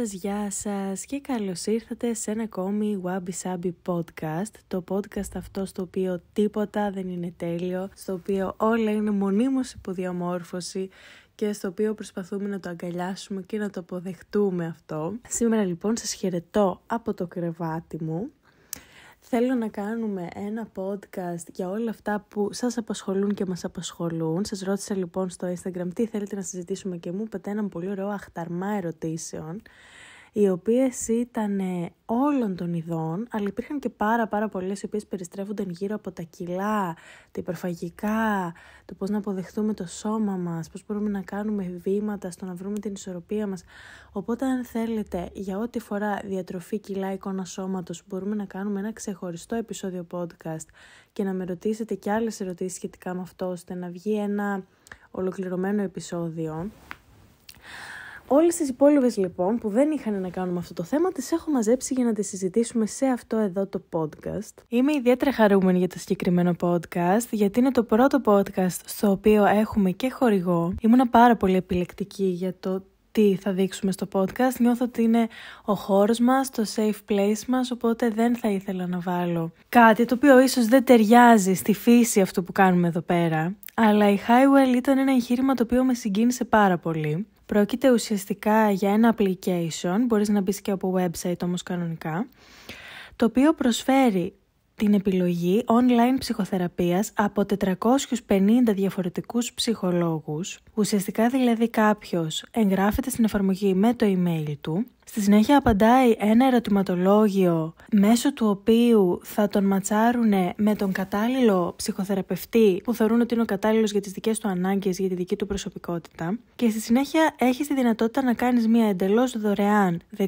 σας, γεια σας και καλώς ήρθατε σε ένα ακόμη Wabi Sabi podcast. Το podcast αυτό στο οποίο τίποτα δεν είναι τέλειο, στο οποίο όλα είναι μονίμως υποδιαμόρφωση και στο οποίο προσπαθούμε να το αγκαλιάσουμε και να το αποδεχτούμε αυτό. Σήμερα λοιπόν σας χαιρετώ από το κρεβάτι μου Θέλω να κάνουμε ένα podcast για όλα αυτά που σας απασχολούν και μας απασχολούν. Σας ρώτησα λοιπόν στο Instagram τι θέλετε να συζητήσουμε και μου είπατε έναν πολύ ωραίο αχταρμά ερωτήσεων οι οποίες ήταν όλων των ειδών, αλλά υπήρχαν και πάρα πάρα πολλές οι οποίες περιστρέφονταν γύρω από τα κιλά, τα υπερφαγικά, το πώς να αποδεχτούμε το σώμα μας, πώς μπορούμε να κάνουμε βήματα στο να βρούμε την ισορροπία μας. Οπότε αν θέλετε για ό,τι φορά διατροφή κιλά εικόνα σώματος μπορούμε να κάνουμε ένα ξεχωριστό επεισόδιο podcast και να με ρωτήσετε και άλλες ερωτήσεις σχετικά με αυτό ώστε να βγει ένα ολοκληρωμένο επεισόδιο. Όλες τις υπόλοιπες λοιπόν που δεν είχαν να κάνουν με αυτό το θέμα, τις έχω μαζέψει για να τις συζητήσουμε σε αυτό εδώ το podcast. Είμαι ιδιαίτερα χαρούμενη για το συγκεκριμένο podcast, γιατί είναι το πρώτο podcast στο οποίο έχουμε και χορηγό. Ήμουνα πάρα πολύ επιλεκτική για το τι θα δείξουμε στο podcast. Νιώθω ότι είναι ο χώρος μας, το safe place μας, οπότε δεν θα ήθελα να βάλω κάτι το οποίο ίσως δεν ταιριάζει στη φύση αυτού που κάνουμε εδώ πέρα. Αλλά η Highwell ήταν ένα εγχείρημα το οποίο με συγκίνησε πάρα πολύ. Πρόκειται ουσιαστικά για ένα application, μπορείς να μπεις και από website όμως κανονικά, το οποίο προσφέρει την επιλογή online ψυχοθεραπείας από 450 διαφορετικούς ψυχολόγους. Ουσιαστικά δηλαδή κάποιος εγγράφεται στην εφαρμογή με το email του, Στη συνέχεια απαντάει ένα ερωτηματολόγιο μέσω του οποίου θα τον ματσάρουν με τον κατάλληλο ψυχοθεραπευτή που θεωρούν ότι είναι ο κατάλληλος για τις δικές του ανάγκες, για τη δική του προσωπικότητα. Και στη συνέχεια έχεις τη δυνατότητα να κάνεις μια εντελώς δωρεάν 15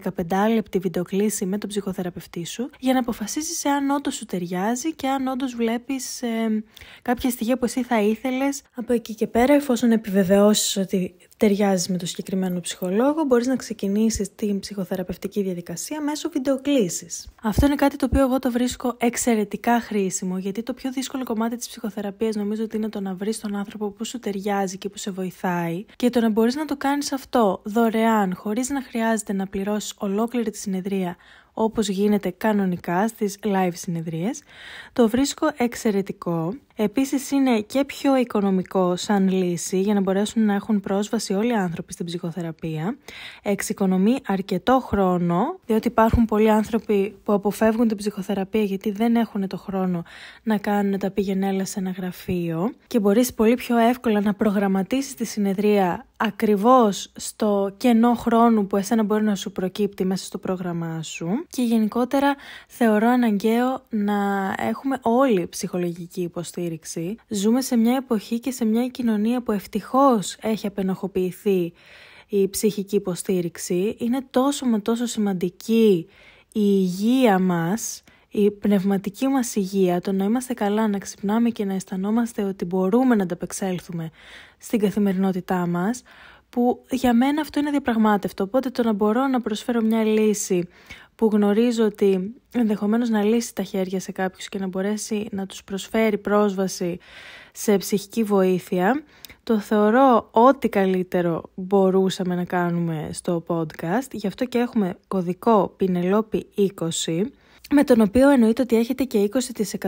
λεπτή βιντεοκλήση με τον ψυχοθεραπευτή σου για να αποφασίσεις εάν όντως σου ταιριάζει και αν όντως βλέπεις ε, κάποια στοιχεία που εσύ θα ήθελες. Από εκεί και πέρα εφόσον επιβεβαιώσεις ότι ταιριάζει με το συγκεκριμένο ψυχολόγο, μπορείς να ξεκινήσεις την ψυχοθεραπευτική διαδικασία μέσω βιντεοκλήσης. Αυτό είναι κάτι το οποίο εγώ το βρίσκω εξαιρετικά χρήσιμο, γιατί το πιο δύσκολο κομμάτι της ψυχοθεραπείας νομίζω ότι είναι το να βρεις τον άνθρωπο που σου ταιριάζει και που σε βοηθάει και το να μπορείς να το κάνεις αυτό δωρεάν, χωρίς να χρειάζεται να πληρώσεις ολόκληρη τη συνεδρία όπως γίνεται κανονικά στις live συνεδρίες, το βρίσκω εξαιρετικό Επίσης είναι και πιο οικονομικό σαν λύση για να μπορέσουν να έχουν πρόσβαση όλοι οι άνθρωποι στην ψυχοθεραπεία. Εξοικονομεί αρκετό χρόνο, διότι υπάρχουν πολλοί άνθρωποι που αποφεύγουν την ψυχοθεραπεία γιατί δεν έχουν το χρόνο να κάνουν τα πηγενέλα σε ένα γραφείο και μπορείς πολύ πιο εύκολα να προγραμματίσεις τη συνεδρία ακριβώς στο κενό χρόνου που εσένα μπορεί να σου προκύπτει μέσα στο πρόγραμμά σου και γενικότερα θεωρώ αναγκαίο να έχουμε όλοι ψυχολογική υποστήριξη Ζούμε σε μια εποχή και σε μια κοινωνία που ευτυχώς έχει απενοχοποιηθεί η ψυχική υποστήριξη. Είναι τόσο με τόσο σημαντική η υγεία μας, η πνευματική μας υγεία, το να είμαστε καλά, να ξυπνάμε και να αισθανόμαστε ότι μπορούμε να ανταπεξέλθουμε στην καθημερινότητά μας, που για μένα αυτό είναι διαπραγμάτευτο. Οπότε το να μπορώ να προσφέρω μια λύση που γνωρίζω ότι ενδεχομένως να λύσει τα χέρια σε κάποιους και να μπορέσει να τους προσφέρει πρόσβαση σε ψυχική βοήθεια, το θεωρώ ό,τι καλύτερο μπορούσαμε να κάνουμε στο podcast. Γι' αυτό και έχουμε κωδικό Πινελόπη 20 με τον οποίο εννοείται ότι έχετε και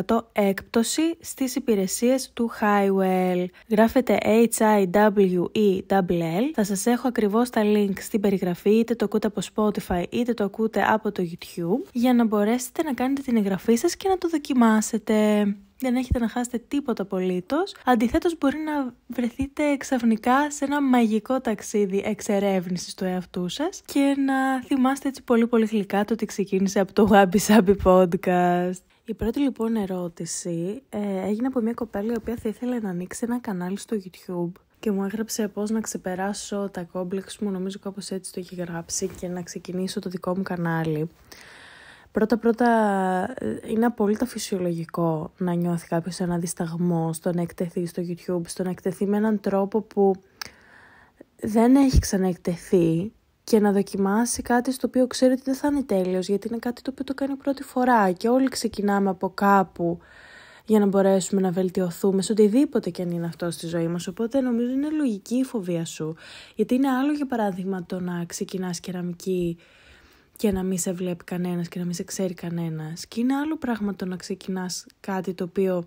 20% έκπτωση στις υπηρεσίες του Highwell. Γράφετε H-I-W-E-L-L. Θα σας έχω ακριβώς τα link στην περιγραφή, είτε το ακούτε από Spotify, είτε το ακούτε από το YouTube, για να μπορέσετε να κάνετε την εγγραφή σας και να το δοκιμάσετε δεν έχετε να χάσετε τίποτα απολύτως. Αντιθέτως, μπορεί να βρεθείτε ξαφνικά σε ένα μαγικό ταξίδι εξερεύνησης του εαυτού σας και να θυμάστε έτσι πολύ πολύ γλυκά το ότι ξεκίνησε από το Wabi Sabi Podcast. Η πρώτη λοιπόν ερώτηση ε, έγινε από μια κοπέλα η οποία θα ήθελε να ανοίξει ένα κανάλι στο YouTube και μου έγραψε πώς να ξεπεράσω τα κόμπλεξ μου, νομίζω κάπως έτσι το έχει γράψει και να ξεκινήσω το δικό μου κανάλι. Πρώτα-πρώτα ε, είναι απόλυτα φυσιολογικό να νιώθει κάποιος ένα δισταγμό στο να εκτεθεί στο YouTube, στο να εκτεθεί με έναν τρόπο που δεν έχει ξαναεκτεθεί και να δοκιμάσει κάτι στο οποίο ξέρει ότι δεν θα είναι τέλειος, γιατί είναι κάτι το οποίο το κάνει πρώτη φορά και όλοι ξεκινάμε από κάπου για να μπορέσουμε να βελτιωθούμε σε οτιδήποτε και αν είναι αυτό στη ζωή μας. Οπότε νομίζω είναι λογική η φοβία σου. Γιατί είναι άλλο για παράδειγμα το να ξεκινάς κεραμική και να μην σε βλέπει κανένας και να μην σε ξέρει κανένας. Και είναι άλλο πράγμα το να ξεκινάς κάτι το οποίο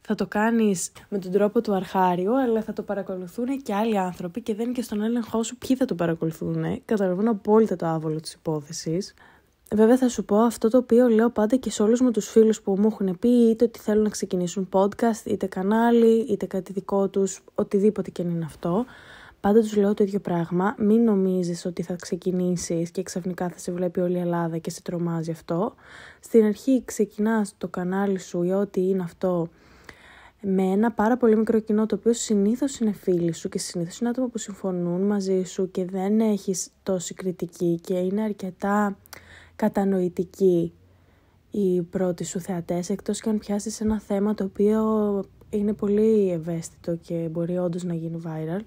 θα το κάνεις με τον τρόπο του αρχάριου, αλλά θα το παρακολουθούν και άλλοι άνθρωποι και δεν είναι και στον έλεγχό σου ποιοι θα το παρακολουθούν. Καταλαβαίνω απόλυτα το άβολο της υπόθεσης. Βέβαια θα σου πω αυτό το οποίο λέω πάντα και σε όλους μου τους φίλους που μου έχουν πει είτε ότι θέλουν να ξεκινήσουν podcast, είτε κανάλι, είτε κάτι δικό τους, οτιδήποτε και είναι αυτό. Πάντα του λέω το ίδιο πράγμα. Μην νομίζεις ότι θα ξεκινήσεις και ξαφνικά θα σε βλέπει όλη η Ελλάδα και σε τρομάζει αυτό. Στην αρχή ξεκινάς το κανάλι σου ή ό,τι είναι αυτό με ένα πάρα πολύ μικρό κοινό το οποίο συνήθως είναι φίλοι σου και συνήθως είναι άτομα που συμφωνούν μαζί σου και δεν έχεις τόση κριτική και είναι αρκετά κατανοητική οι πρώτοι σου θεατές εκτός και αν πιάσεις ένα θέμα το οποίο είναι πολύ ευαίσθητο και μπορεί όντως να γίνει viral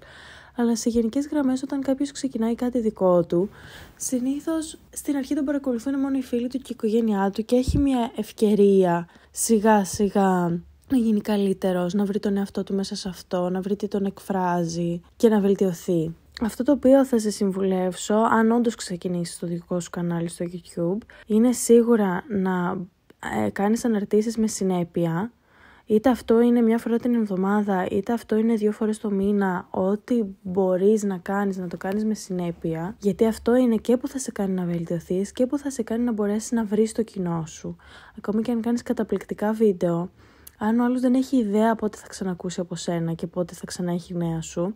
αλλά σε γενικές γραμμές, όταν κάποιος ξεκινάει κάτι δικό του, συνήθως στην αρχή τον παρακολουθούν μόνο οι φίλοι του και η οικογένειά του και έχει μια ευκαιρία σιγά σιγά να γίνει καλύτερος, να βρει τον εαυτό του μέσα σε αυτό, να βρει τι τον εκφράζει και να βελτιωθεί. Αυτό το οποίο θα σε συμβουλεύσω, αν όντως ξεκινήσεις το δικό σου κανάλι στο YouTube, είναι σίγουρα να κάνει κάνεις με συνέπεια Είτε αυτό είναι μια φορά την εβδομάδα, είτε αυτό είναι δύο φορές το μήνα, ό,τι μπορείς να κάνεις, να το κάνεις με συνέπεια, γιατί αυτό είναι και που θα σε κάνει να βελτιωθείς και που θα σε κάνει να μπορέσεις να βρεις το κοινό σου. Ακόμη και αν κάνεις καταπληκτικά βίντεο, αν ο άλλος δεν έχει ιδέα πότε θα ξανακούσει από σένα και πότε θα ξανά έχει νέα σου,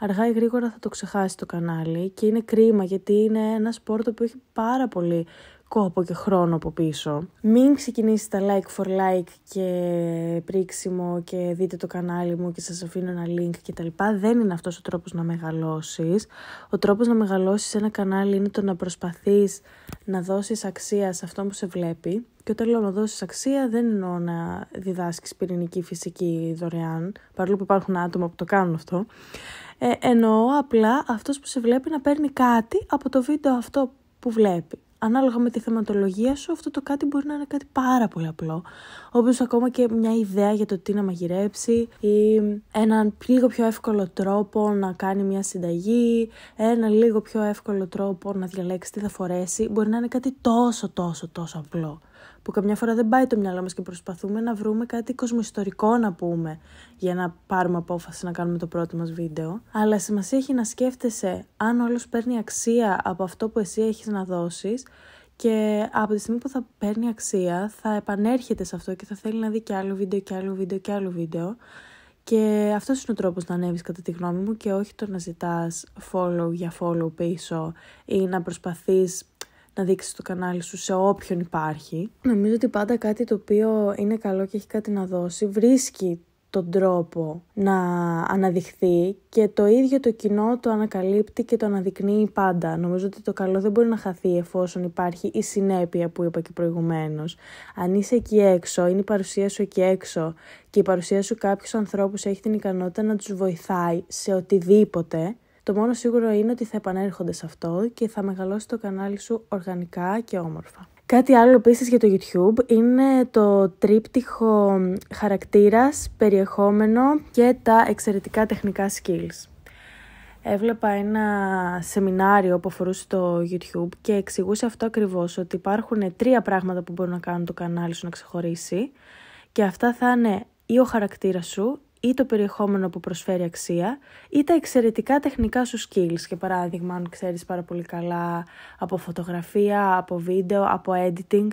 αργά ή γρήγορα θα το ξεχάσει το κανάλι και είναι κρίμα γιατί είναι ένα σπόρτο που έχει πάρα πολύ κόπο και χρόνο από πίσω. Μην ξεκινήσετε τα like for like και πρίξιμο και δείτε το κανάλι μου και σας αφήνω ένα link κτλ. Δεν είναι αυτός ο τρόπος να μεγαλώσεις. Ο τρόπος να μεγαλώσεις ένα κανάλι είναι το να προσπαθείς να δώσεις αξία σε αυτό που σε βλέπει. Και όταν λέω να δώσεις αξία, δεν εννοώ να διδάσκεις πυρηνική φυσική δωρεάν, παρόλο που υπάρχουν άτομα που το κάνουν αυτό. Ε, εννοώ απλά αυτός που σε βλέπει να παίρνει κάτι από το βίντεο αυτό που βλέπει ανάλογα με τη θεματολογία σου, αυτό το κάτι μπορεί να είναι κάτι πάρα πολύ απλό. Όπως ακόμα και μια ιδέα για το τι να μαγειρέψει ή έναν λίγο πιο εύκολο τρόπο να κάνει μια συνταγή, ένα λίγο πιο εύκολο τρόπο να διαλέξει τι θα φορέσει. Μπορεί να είναι κάτι τόσο τόσο τόσο απλό που καμιά φορά δεν πάει το μυαλό μας και προσπαθούμε να βρούμε κάτι κοσμοϊστορικό να πούμε για να πάρουμε απόφαση να κάνουμε το πρώτο μας βίντεο. Αλλά σημασία έχει να σκέφτεσαι αν όλος παίρνει αξία από αυτό που εσύ έχεις να δώσεις και από τη στιγμή που θα παίρνει αξία θα επανέρχεται σε αυτό και θα θέλει να δει και άλλο βίντεο και άλλο βίντεο και άλλο βίντεο. Και αυτός είναι ο τρόπος να ανέβεις κατά τη γνώμη μου και όχι το να ζητάς follow για follow πίσω ή να προσπαθείς να δείξεις το κανάλι σου σε όποιον υπάρχει. Νομίζω ότι πάντα κάτι το οποίο είναι καλό και έχει κάτι να δώσει βρίσκει τον τρόπο να αναδειχθεί και το ίδιο το κοινό το ανακαλύπτει και το αναδεικνύει πάντα. Νομίζω ότι το καλό δεν μπορεί να χαθεί εφόσον υπάρχει η συνέπεια που είπα και προηγουμένως. Αν είσαι εκεί έξω, είναι η παρουσία σου εκεί έξω και η παρουσία σου κάποιους ανθρώπους έχει την ικανότητα να τους βοηθάει σε οτιδήποτε, το μόνο σίγουρο είναι ότι θα επανέρχονται σε αυτό και θα μεγαλώσει το κανάλι σου οργανικά και όμορφα. Κάτι άλλο επίσης για το YouTube είναι το τρίπτυχο χαρακτήρας, περιεχόμενο και τα εξαιρετικά τεχνικά skills. Έβλεπα ένα σεμινάριο που αφορούσε το YouTube και εξηγούσε αυτό ακριβώς ότι υπάρχουν τρία πράγματα που μπορούν να κάνουν το κανάλι σου να ξεχωρίσει και αυτά θα είναι ή ο χαρακτήρας σου ή το περιεχόμενο που προσφέρει αξία ή τα εξαιρετικά τεχνικά σου skills. και παράδειγμα, αν ξέρεις πάρα πολύ καλά από φωτογραφία, από βίντεο, από editing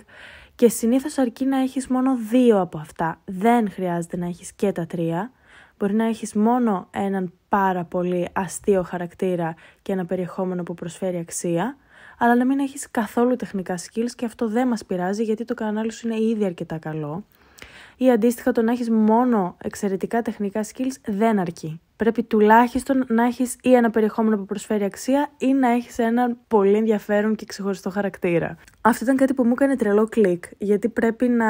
και συνήθως αρκεί να έχεις μόνο δύο από αυτά. Δεν χρειάζεται να έχεις και τα τρία. Μπορεί να έχεις μόνο έναν πάρα πολύ αστείο χαρακτήρα και ένα περιεχόμενο που προσφέρει αξία, αλλά να μην έχεις καθόλου τεχνικά skills και αυτό δεν μας πειράζει γιατί το κανάλι σου είναι ήδη αρκετά καλό ή αντίστοιχα το να έχεις μόνο εξαιρετικά τεχνικά skills δεν αρκεί. Πρέπει τουλάχιστον να έχεις ή ένα περιεχόμενο που προσφέρει αξία ή να έχεις έναν πολύ ενδιαφέρον και ξεχωριστό χαρακτήρα. Αυτό ήταν κάτι που μου έκανε τρελό κλικ, γιατί πρέπει να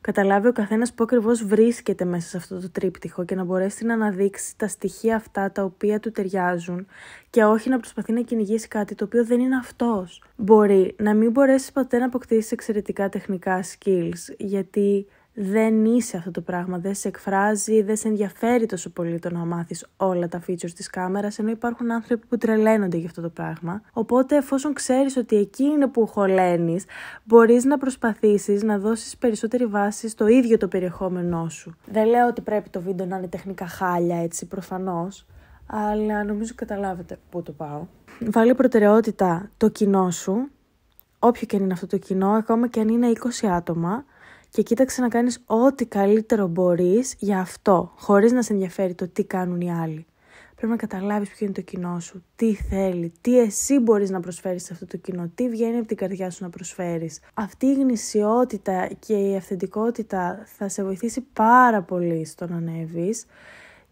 καταλάβει ο καθένας που ακριβώς βρίσκεται μέσα σε αυτό το τρίπτυχο και να μπορέσει να αναδείξει τα στοιχεία αυτά τα οποία του ταιριάζουν και όχι να προσπαθεί να κυνηγήσει κάτι το οποίο δεν είναι αυτός. Μπορεί να μην μπορέσεις ποτέ να αποκτήσεις εξαιρετικά τεχνικά skills γιατί δεν είσαι αυτό το πράγμα, δεν σε εκφράζει, δεν σε ενδιαφέρει τόσο πολύ το να μάθεις όλα τα features της κάμερας, ενώ υπάρχουν άνθρωποι που τρελαίνονται για αυτό το πράγμα. Οπότε εφόσον ξέρεις ότι εκεί είναι που χωλένεις, μπορείς να προσπαθήσεις να δώσεις περισσότερη βάση στο ίδιο το περιεχόμενό σου. Δεν λέω ότι πρέπει το βίντεο να είναι τεχνικά χάλια, έτσι προφανώς, αλλά νομίζω καταλάβετε πού το πάω. Βάλει προτεραιότητα το κοινό σου, όποιο και αν είναι αυτό το κοινό, ακόμα και αν είναι 20 άτομα, και κοίταξε να κάνεις ό,τι καλύτερο μπορείς για αυτό, χωρίς να σε ενδιαφέρει το τι κάνουν οι άλλοι. Πρέπει να καταλάβεις ποιο είναι το κοινό σου, τι θέλει, τι εσύ μπορείς να προσφέρεις σε αυτό το κοινό, τι βγαίνει από την καρδιά σου να προσφέρεις. Αυτή η γνησιότητα και η αυθεντικότητα θα σε βοηθήσει πάρα πολύ στο να ανέβεις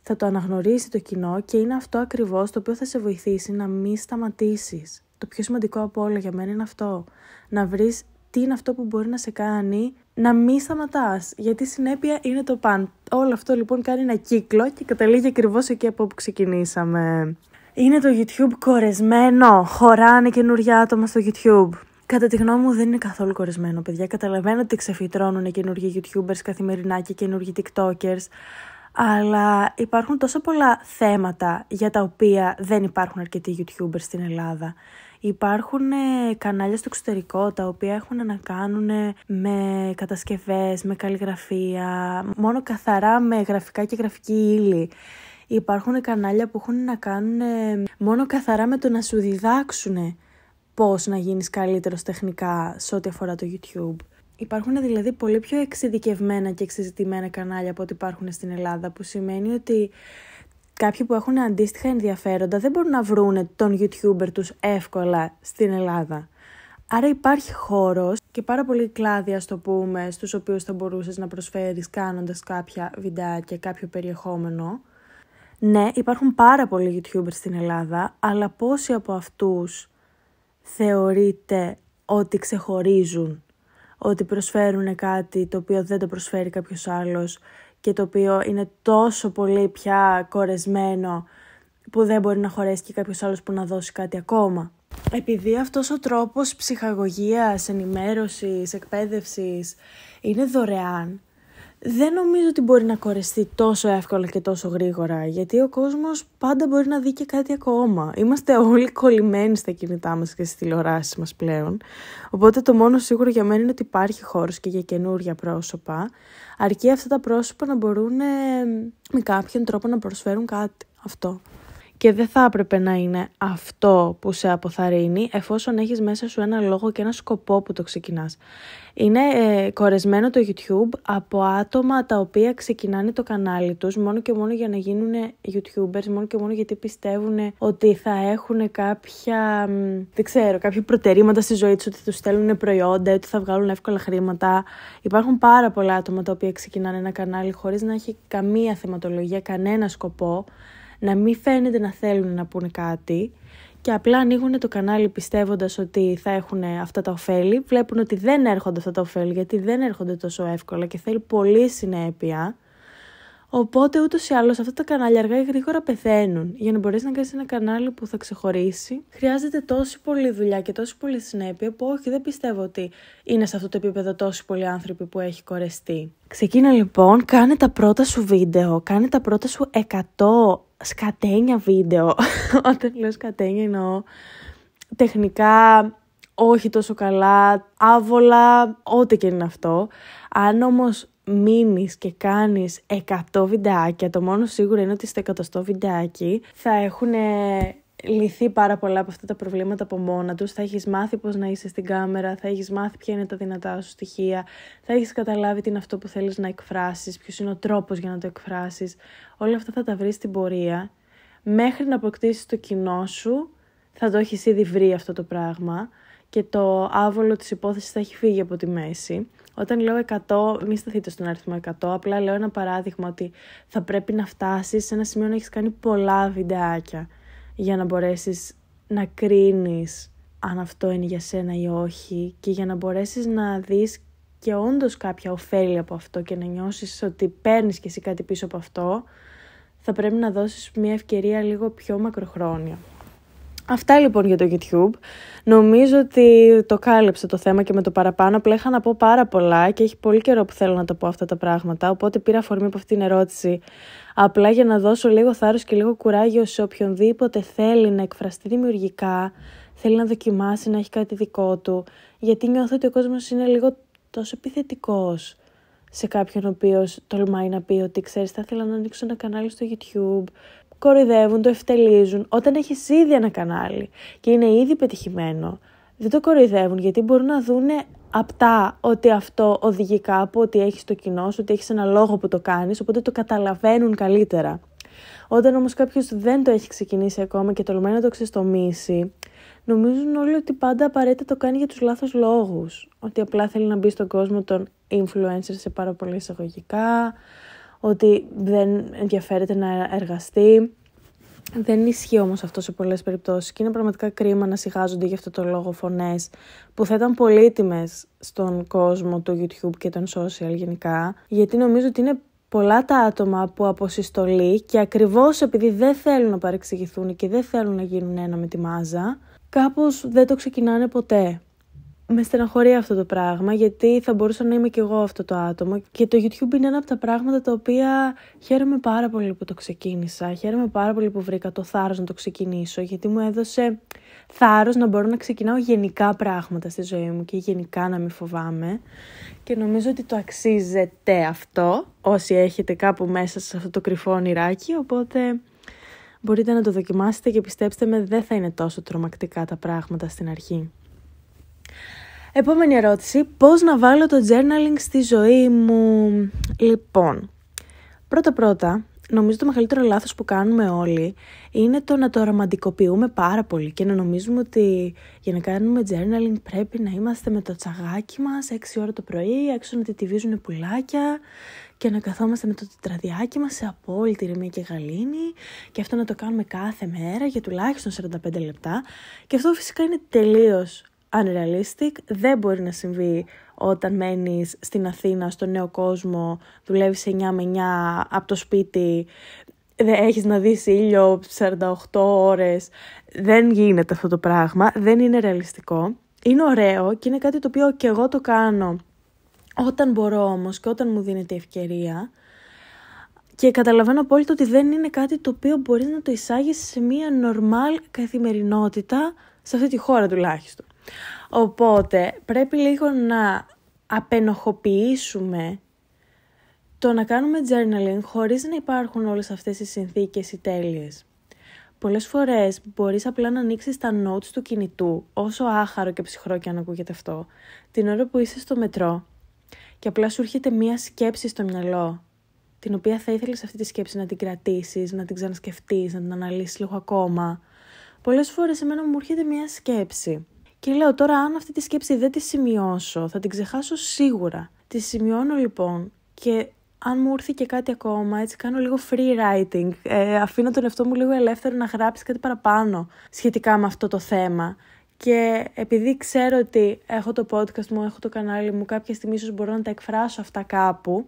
θα το αναγνωρίσει το κοινό και είναι αυτό ακριβώς το οποίο θα σε βοηθήσει να μην σταματήσεις. Το πιο σημαντικό από όλα για μένα είναι αυτό. Να βρεις τι είναι αυτό που μπορεί να σε κάνει να μη σταματάς. Γιατί συνέπεια είναι το παν. Όλο αυτό λοιπόν κάνει ένα κύκλο και καταλήγει ακριβώς εκεί από όπου ξεκινήσαμε. Είναι το YouTube κορεσμένο. Χωράνε καινούργια άτομα στο YouTube. Κατά τη γνώμη μου δεν είναι καθόλου κορεσμένο, παιδιά. Καταλαβαίνω ότι ξεφυτρώνουν καινούργιοι YouTubers καθημερινά και καινούργιοι TikTokers. Αλλά υπάρχουν τόσο πολλά θέματα για τα οποία δεν υπάρχουν αρκετοί YouTubers στην Ελλάδα. Υπάρχουν ε, κανάλια στο εξωτερικό τα οποία έχουν να κάνουν ε, με κατασκευές, με καλλιγραφία, μόνο καθαρά με γραφικά και γραφική ύλη. Υπάρχουν κανάλια που έχουν να κάνουν ε, μόνο καθαρά με το να σου διδάξουν πώς να γίνεις καλύτερος τεχνικά σε ό,τι αφορά το YouTube. Υπάρχουν δηλαδή πολύ πιο εξειδικευμένα και εξειδικευμένα κανάλια από ό,τι υπάρχουν στην Ελλάδα, που σημαίνει ότι κάποιοι που έχουν αντίστοιχα ενδιαφέροντα δεν μπορούν να βρουν τον YouTuber τους εύκολα στην Ελλάδα. Άρα υπάρχει χώρος και πάρα πολλοί κλάδια, στο το πούμε, στους οποίους θα μπορούσες να προσφέρεις κάνοντας κάποια βιντεάκια, κάποιο περιεχόμενο. Ναι, υπάρχουν πάρα πολλοί YouTubers στην Ελλάδα, αλλά πόσοι από αυτούς θεωρείτε ότι ξεχωρίζουν, ότι προσφέρουν κάτι το οποίο δεν το προσφέρει κάποιος άλλος και το οποίο είναι τόσο πολύ πια κορεσμένο που δεν μπορεί να χωρέσει και κάποιος άλλος που να δώσει κάτι ακόμα. Επειδή αυτός ο τρόπος ψυχαγωγίας, ενημέρωσης, εκπαίδευσης είναι δωρεάν, δεν νομίζω ότι μπορεί να κορεστεί τόσο εύκολα και τόσο γρήγορα, γιατί ο κόσμος πάντα μπορεί να δει και κάτι ακόμα. Είμαστε όλοι κολλημένοι στα κινητά μας και στις τηλεοράσεις μας πλέον, οπότε το μόνο σίγουρο για μένα είναι ότι υπάρχει χώρος και για καινούρια πρόσωπα, αρκεί αυτά τα πρόσωπα να μπορούν ε, με κάποιον τρόπο να προσφέρουν κάτι. Αυτό και δεν θα έπρεπε να είναι αυτό που σε αποθαρρύνει εφόσον έχεις μέσα σου ένα λόγο και ένα σκοπό που το ξεκινάς. Είναι ε, κορεσμένο το YouTube από άτομα τα οποία ξεκινάνε το κανάλι τους μόνο και μόνο για να γίνουν YouTubers, μόνο και μόνο γιατί πιστεύουν ότι θα έχουν κάποια, δεν ξέρω, κάποια προτερήματα στη ζωή τους, ότι τους στέλνουν προϊόντα, ότι θα βγάλουν εύκολα χρήματα. Υπάρχουν πάρα πολλά άτομα τα οποία ξεκινάνε ένα κανάλι χωρίς να έχει καμία θεματολογία, κανένα σκοπό να μην φαίνεται να θέλουν να πούνε κάτι και απλά ανοίγουν το κανάλι πιστεύοντας ότι θα έχουν αυτά τα ωφέλη. Βλέπουν ότι δεν έρχονται αυτά τα ωφέλη γιατί δεν έρχονται τόσο εύκολα και θέλει πολύ συνέπεια. Οπότε ούτως ή άλλως αυτά τα κανάλια αργά ή γρήγορα πεθαίνουν. Για να μπορέσεις να κάνεις ένα κανάλι που θα ξεχωρίσει, χρειάζεται τόση πολλή δουλειά και τόση πολλή συνέπεια που όχι, δεν πιστεύω ότι είναι σε αυτό το επίπεδο τόσοι πολλοί άνθρωποι που έχει κορεστεί. Ξεκίνα λοιπόν, κάνε τα πρώτα σου βίντεο, κάνε τα πρώτα σου 100 σκατένια βίντεο. Όταν λέω σκατένια εννοώ τεχνικά όχι τόσο καλά, άβολα, ό,τι και είναι αυτό. Αν όμως μείνεις και κάνεις 100 βιντεάκια, το μόνο σίγουρο είναι ότι στο 100 βιντεάκι θα έχουν λυθεί πάρα πολλά από αυτά τα προβλήματα από μόνα τους, θα έχεις μάθει πώς να είσαι στην κάμερα, θα έχεις μάθει ποια είναι τα δυνατά σου στοιχεία, θα έχεις καταλάβει τι είναι αυτό που θέλεις να εκφράσεις, ποιος είναι ο τρόπος για να το εκφράσεις. Όλα αυτά θα τα βρεις στην πορεία. Μέχρι να αποκτήσεις το κοινό σου, θα το έχεις ήδη βρει αυτό το πράγμα και το άβολο της υπόθεσης θα έχει φύγει από τη μέση. Όταν λέω 100, μην σταθείτε στον αριθμό 100, απλά λέω ένα παράδειγμα ότι θα πρέπει να φτάσεις σε ένα σημείο να έχεις κάνει πολλά βιντεάκια για να μπορέσεις να κρίνεις αν αυτό είναι για σένα ή όχι και για να μπορέσεις να δεις και όντως κάποια ωφέλη από αυτό και να νιώσεις ότι παίρνεις και εσύ κάτι πίσω από αυτό, θα πρέπει να δώσεις μια ευκαιρία λίγο πιο μακροχρόνια. Αυτά λοιπόν για το YouTube. Νομίζω ότι το κάλυψε το θέμα και με το παραπάνω. Απλά είχα να πω πάρα πολλά και έχει πολύ καιρό που θέλω να τα πω αυτά τα πράγματα. Οπότε πήρα αφορμή από αυτήν την ερώτηση. Απλά για να δώσω λίγο θάρρος και λίγο κουράγιο σε οποιονδήποτε θέλει να εκφραστεί δημιουργικά, θέλει να δοκιμάσει, να έχει κάτι δικό του. Γιατί νιώθω ότι ο κόσμος είναι λίγο τόσο επιθετικός σε κάποιον ο οποίος τολμάει να πει ότι ξέρεις, θα ήθελα να ανοίξω ένα κανάλι στο YouTube κοροϊδεύουν, το ευτελίζουν όταν έχεις ήδη ένα κανάλι και είναι ήδη πετυχημένο. Δεν το κοροϊδεύουν γιατί μπορούν να δούνε απτά ότι αυτό οδηγεί κάπου, ότι έχεις το κοινό σου, ότι έχεις ένα λόγο που το κάνεις, οπότε το καταλαβαίνουν καλύτερα. Όταν όμως κάποιος δεν το έχει ξεκινήσει ακόμα και τολμάει να το ξεστομίσει, νομίζουν όλοι ότι πάντα απαραίτητα το κάνει για τους λάθος λόγους. Ότι απλά θέλει να μπει στον κόσμο των influencers σε πάρα πολλά εισαγωγικά, ότι δεν ενδιαφέρεται να εργαστεί. Δεν ισχύει όμως αυτό σε πολλές περιπτώσεις και είναι πραγματικά κρίμα να σιγάζονται γι' αυτό το λόγο φωνές που θα ήταν πολύτιμες στον κόσμο του YouTube και των social γενικά γιατί νομίζω ότι είναι πολλά τα άτομα που από και ακριβώς επειδή δεν θέλουν να παρεξηγηθούν και δεν θέλουν να γίνουν ένα με τη μάζα κάπως δεν το ξεκινάνε ποτέ με στεναχωρεί αυτό το πράγμα γιατί θα μπορούσα να είμαι και εγώ αυτό το άτομο και το YouTube είναι ένα από τα πράγματα τα οποία χαίρομαι πάρα πολύ που το ξεκίνησα, χαίρομαι πάρα πολύ που βρήκα το θάρρος να το ξεκινήσω γιατί μου έδωσε θάρρος να μπορώ να ξεκινάω γενικά πράγματα στη ζωή μου και γενικά να μην φοβάμαι και νομίζω ότι το αξίζεται αυτό όσοι έχετε κάπου μέσα σε αυτό το κρυφό ονειράκι οπότε μπορείτε να το δοκιμάσετε και πιστέψτε με δεν θα είναι τόσο τρομακτικά τα πράγματα στην αρχή. Επόμενη ερώτηση. Πώς να βάλω το journaling στη ζωή μου. Λοιπόν, πρώτα-πρώτα, νομίζω το μεγαλύτερο λάθος που κάνουμε όλοι είναι το να το ρομαντικοποιούμε πάρα πολύ και να νομίζουμε ότι για να κάνουμε journaling πρέπει να είμαστε με το τσαγάκι μας 6 ώρα το πρωί, έξω να τιτιβίζουν πουλάκια και να καθόμαστε με το τετραδιάκι μας σε απόλυτη ρημία και γαλήνη και αυτό να το κάνουμε κάθε μέρα για τουλάχιστον 45 λεπτά και αυτό φυσικά είναι τελείως unrealistic, δεν μπορεί να συμβεί όταν μένεις στην Αθήνα, στον νέο κόσμο, δουλεύεις 9 με 9 από το σπίτι, δεν έχεις να δεις ήλιο 48 ώρες. Δεν γίνεται αυτό το πράγμα, δεν είναι ρεαλιστικό. Είναι ωραίο και είναι κάτι το οποίο και εγώ το κάνω όταν μπορώ όμως και όταν μου δίνεται η ευκαιρία. Και καταλαβαίνω απόλυτα ότι δεν είναι κάτι το οποίο μπορείς να το εισάγεις σε μια νορμάλ καθημερινότητα σε αυτή τη χώρα τουλάχιστον. Οπότε πρέπει λίγο να απενοχοποιήσουμε το να κάνουμε journaling χωρίς να υπάρχουν όλες αυτές οι συνθήκες ή τέλειες. Πολλές φορές μπορείς απλά να ανοίξεις τα notes του κινητού, όσο άχαρο και ψυχρό και αν ακούγεται αυτό, την ώρα που είσαι στο μετρό και απλά σου έρχεται μία σκέψη στο μυαλό, την οποία θα ήθελες αυτή τη σκέψη να την κρατήσεις, να την ξανασκεφτείς, να την αναλύσεις λίγο ακόμα. Πολλές φορές εμένα μου έρχεται μία σκέψη και λέω τώρα αν αυτή τη σκέψη δεν τη σημειώσω, θα την ξεχάσω σίγουρα. Τη σημειώνω λοιπόν και αν μου έρθει και κάτι ακόμα, έτσι κάνω λίγο free writing, ε, αφήνω τον εαυτό μου λίγο ελεύθερο να γράψει κάτι παραπάνω σχετικά με αυτό το θέμα. Και επειδή ξέρω ότι έχω το podcast μου, έχω το κανάλι μου, κάποια στιγμή ίσως μπορώ να τα εκφράσω αυτά κάπου,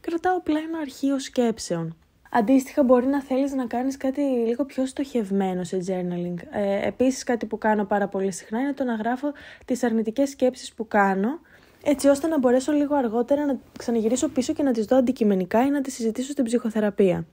κρατάω πλέον ένα αρχείο σκέψεων. Αντίστοιχα μπορεί να θέλεις να κάνεις κάτι λίγο πιο στοχευμένο σε journaling. Ε, επίσης κάτι που κάνω πάρα πολύ συχνά είναι το να γράφω τις αρνητικές σκέψεις που κάνω έτσι ώστε να μπορέσω λίγο αργότερα να ξαναγυρίσω πίσω και να τις δω αντικειμενικά ή να τις συζητήσω στην ψυχοθεραπεία.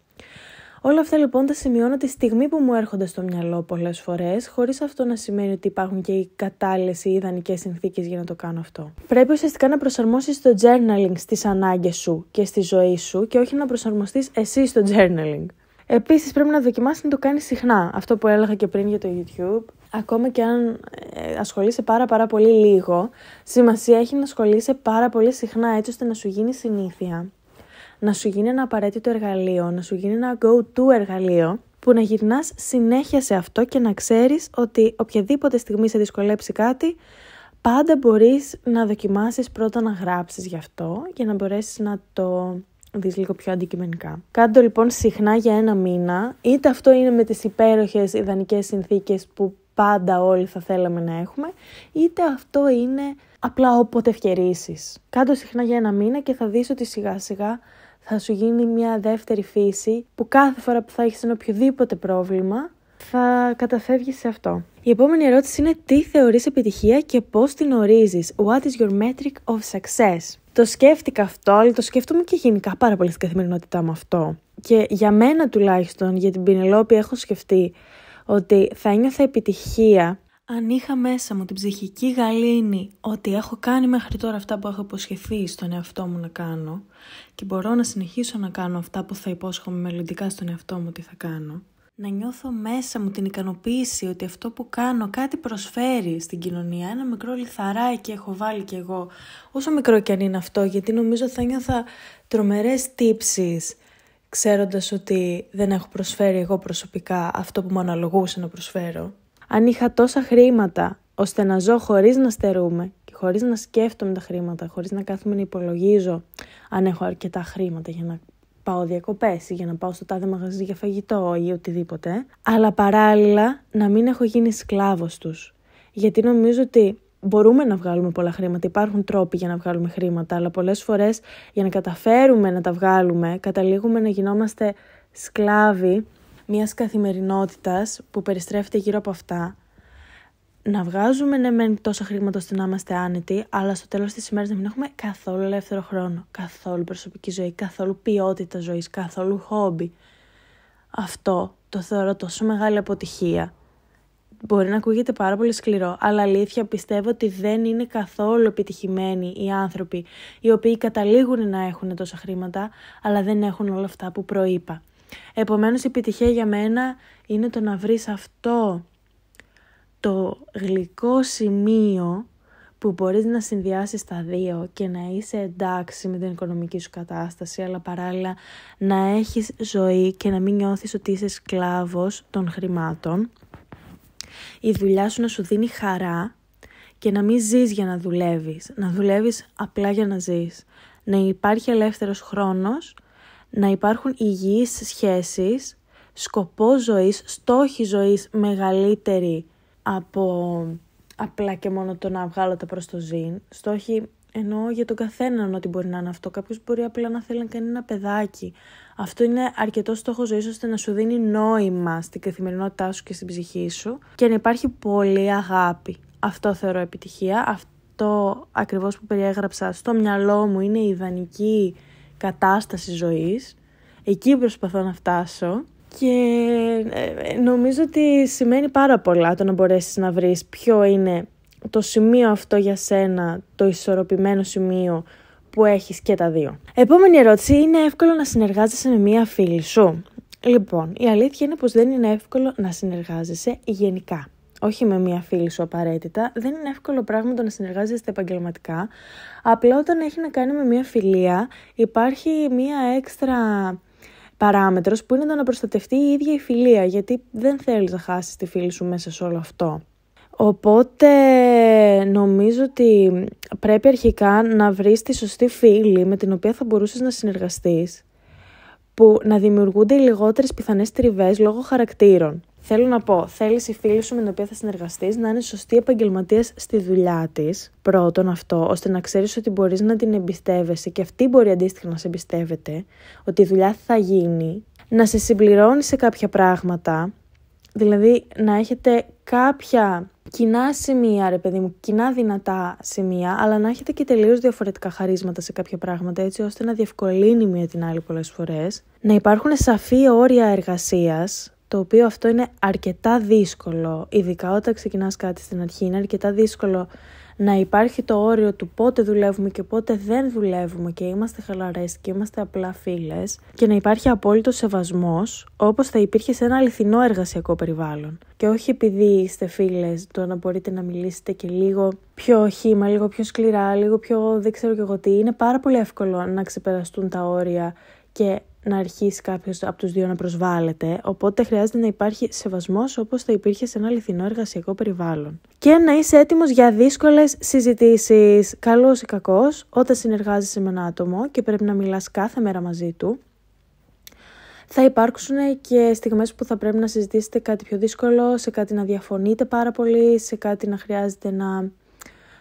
Όλα αυτά λοιπόν τα σημειώνω τη στιγμή που μου έρχονται στο μυαλό πολλές φορές, χωρίς αυτό να σημαίνει ότι υπάρχουν και οι κατάλληλες ή ιδανικές συνθήκες για να το κάνω αυτό. Πρέπει ουσιαστικά να προσαρμόσεις το journaling στις ανάγκες σου και στη ζωή σου και όχι να προσαρμοστείς εσύ στο journaling. Επίσης, πρέπει να δοκιμάσεις να το κάνεις συχνά. Αυτό που έλεγα και πριν για το YouTube. Ακόμα και αν ε, ασχολείσαι πάρα πάρα πολύ λίγο, σημασία έχει να ασχολείσαι πάρα πολύ συχνά έτσι ώστε να σου γίνει συνήθεια να σου γίνει ένα απαραίτητο εργαλείο, να σου γίνει ένα go-to εργαλείο που να γυρνάς συνέχεια σε αυτό και να ξέρεις ότι οποιαδήποτε στιγμή σε δυσκολέψει κάτι, πάντα μπορείς να δοκιμάσεις πρώτα να γράψεις γι' αυτό για να μπορέσεις να το δεις λίγο πιο αντικειμενικά. Κάντο λοιπόν συχνά για ένα μήνα, είτε αυτό είναι με τις υπέροχες ιδανικές συνθήκες που πάντα όλοι θα θέλαμε να έχουμε, είτε αυτό είναι απλά όποτε ευκαιρίσει. Κάντο συχνά για ένα μήνα και θα δεις ότι σιγά σιγά θα σου γίνει μια δεύτερη φύση που κάθε φορά που θα έχεις ένα οποιοδήποτε πρόβλημα θα καταφεύγεις σε αυτό. Η επόμενη ερώτηση είναι τι θεωρείς επιτυχία και πώς την ορίζεις. What is your metric of success? Το σκέφτηκα αυτό, αλλά το σκέφτομαι και γενικά πάρα πολύ στην καθημερινότητά μου αυτό. Και για μένα τουλάχιστον, για την Πινελόπη έχω σκεφτεί ότι θα ένιωθα επιτυχία αν είχα μέσα μου την ψυχική γαλήνη ότι έχω κάνει μέχρι τώρα αυτά που έχω υποσχεθεί στον εαυτό μου να κάνω και μπορώ να συνεχίσω να κάνω αυτά που θα υπόσχομαι μελλοντικά στον εαυτό μου ότι θα κάνω, να νιώθω μέσα μου την ικανοποίηση ότι αυτό που κάνω κάτι προσφέρει στην κοινωνία, ένα μικρό λιθαράκι έχω βάλει κι εγώ, όσο μικρό κι αν είναι αυτό, γιατί νομίζω θα νιώθα τρομερές τύψεις ξέροντας ότι δεν έχω προσφέρει εγώ προσωπικά αυτό που μου αναλογούσε να προσφέρω αν είχα τόσα χρήματα ώστε να ζω χωρίς να στερούμε και χωρίς να σκέφτομαι τα χρήματα, χωρίς να κάθομαι να υπολογίζω αν έχω αρκετά χρήματα για να πάω διακοπές ή για να πάω στο τάδε μαγαζί για φαγητό ή οτιδήποτε, αλλά παράλληλα να μην έχω γίνει σκλάβος τους. Γιατί νομίζω ότι μπορούμε να βγάλουμε πολλά χρήματα, υπάρχουν τρόποι για να βγάλουμε χρήματα, αλλά πολλές φορές για να καταφέρουμε να τα βγάλουμε καταλήγουμε να γινόμαστε σκλάβοι μιας καθημερινότητας που περιστρέφεται γύρω από αυτά, να βγάζουμε ναι μεν τόσα χρήματα ώστε να είμαστε άνετοι, αλλά στο τέλος της ημέρας να μην έχουμε καθόλου ελεύθερο χρόνο, καθόλου προσωπική ζωή, καθόλου ποιότητα ζωής, καθόλου χόμπι. Αυτό το θεωρώ τόσο μεγάλη αποτυχία. Μπορεί να ακούγεται πάρα πολύ σκληρό, αλλά αλήθεια πιστεύω ότι δεν είναι καθόλου επιτυχημένοι οι άνθρωποι οι οποίοι καταλήγουν να έχουν τόσα χρήματα, αλλά δεν έχουν όλα αυτά που προείπα. Επομένως η επιτυχία για μένα είναι το να βρεις αυτό το γλυκό σημείο που μπορείς να συνδυάσεις τα δύο και να είσαι εντάξει με την οικονομική σου κατάσταση, αλλά παράλληλα να έχεις ζωή και να μην νιώθεις ότι είσαι σκλάβος των χρημάτων. Η δουλειά σου να σου δίνει χαρά και να μην ζεις για να δουλεύεις, να δουλεύεις απλά για να ζεις. Να υπάρχει ελεύθερος χρόνος να υπάρχουν υγιείς σχέσεις, σκοπό ζωής, στόχοι ζωής μεγαλύτεροι από απλά και μόνο το να βγάλω τα προς το ζήν. Στόχοι εννοώ για τον καθέναν ότι μπορεί να είναι αυτό. Κάποιος μπορεί απλά να θέλει να κάνει ένα παιδάκι. Αυτό είναι αρκετός στόχος ζωής ώστε να σου δίνει νόημα στην καθημερινότητά σου και στην ψυχή σου και να υπάρχει πολύ αγάπη. Αυτό θεωρώ επιτυχία. Αυτό ακριβώς που περιέγραψα στο μυαλό μου είναι η ιδανική κατάσταση ζωής. Εκεί προσπαθώ να φτάσω και ε, ε, νομίζω ότι σημαίνει πάρα πολλά το να μπορέσεις να βρεις ποιο είναι το σημείο αυτό για σένα, το ισορροπημένο σημείο που έχεις και τα δύο. Επόμενη ερώτηση, είναι εύκολο να συνεργάζεσαι με μία φίλη σου. Λοιπόν, η αλήθεια είναι πως δεν είναι εύκολο να συνεργάζεσαι γενικά όχι με μία φίλη σου απαραίτητα. Δεν είναι εύκολο πράγμα το να συνεργάζεστε επαγγελματικά. Απλά όταν έχει να κάνει με μία φιλία, υπάρχει μία έξτρα παράμετρος που είναι το να προστατευτεί η ίδια η φιλία, γιατί δεν θέλεις να χάσεις τη φίλη σου μέσα σε όλο αυτό. Οπότε νομίζω ότι πρέπει αρχικά να βρεις τη σωστή φίλη με την οποία θα μπορούσες να συνεργαστείς, που να δημιουργούνται οι λιγότερες πιθανές τριβές λόγω χαρακτήρων. Θέλω να πω, θέλεις η φίλη σου με την οποία θα συνεργαστείς να είναι σωστή επαγγελματίας στη δουλειά της. Πρώτον αυτό, ώστε να ξέρεις ότι μπορείς να την εμπιστεύεσαι και αυτή μπορεί αντίστοιχα να σε εμπιστεύεται, ότι η δουλειά θα γίνει, να σε συμπληρώνει σε κάποια πράγματα, δηλαδή να έχετε κάποια κοινά σημεία, ρε παιδί μου, κοινά δυνατά σημεία, αλλά να έχετε και τελείως διαφορετικά χαρίσματα σε κάποια πράγματα, έτσι ώστε να διευκολύνει μία την άλλη πολλές φορές. Να υπάρχουν σαφή όρια εργασίας, το οποίο αυτό είναι αρκετά δύσκολο, ειδικά όταν ξεκινάς κάτι στην αρχή, είναι αρκετά δύσκολο να υπάρχει το όριο του πότε δουλεύουμε και πότε δεν δουλεύουμε και είμαστε χαλαρές και είμαστε απλά φίλες και να υπάρχει απόλυτος σεβασμός όπως θα υπήρχε σε ένα αληθινό εργασιακό περιβάλλον. Και όχι επειδή είστε φίλες το να μπορείτε να μιλήσετε και λίγο πιο χήμα, λίγο πιο σκληρά, λίγο πιο δεν ξέρω και εγώ τι, είναι πάρα πολύ εύκολο να ξεπεραστούν τα όρια και να αρχίσει κάποιος από τους δύο να προσβάλλεται, οπότε χρειάζεται να υπάρχει σεβασμός όπως θα υπήρχε σε ένα αληθινό εργασιακό περιβάλλον. Και να είσαι έτοιμος για δύσκολες συζητήσεις. Καλός ή κακός, όταν συνεργάζεσαι με ένα άτομο και πρέπει να μιλάς κάθε μέρα μαζί του. Θα υπάρξουν και στιγμές που θα πρέπει να συζητήσετε κάτι πιο δύσκολο, σε κάτι να διαφωνείτε πάρα πολύ, σε κάτι να χρειάζεται να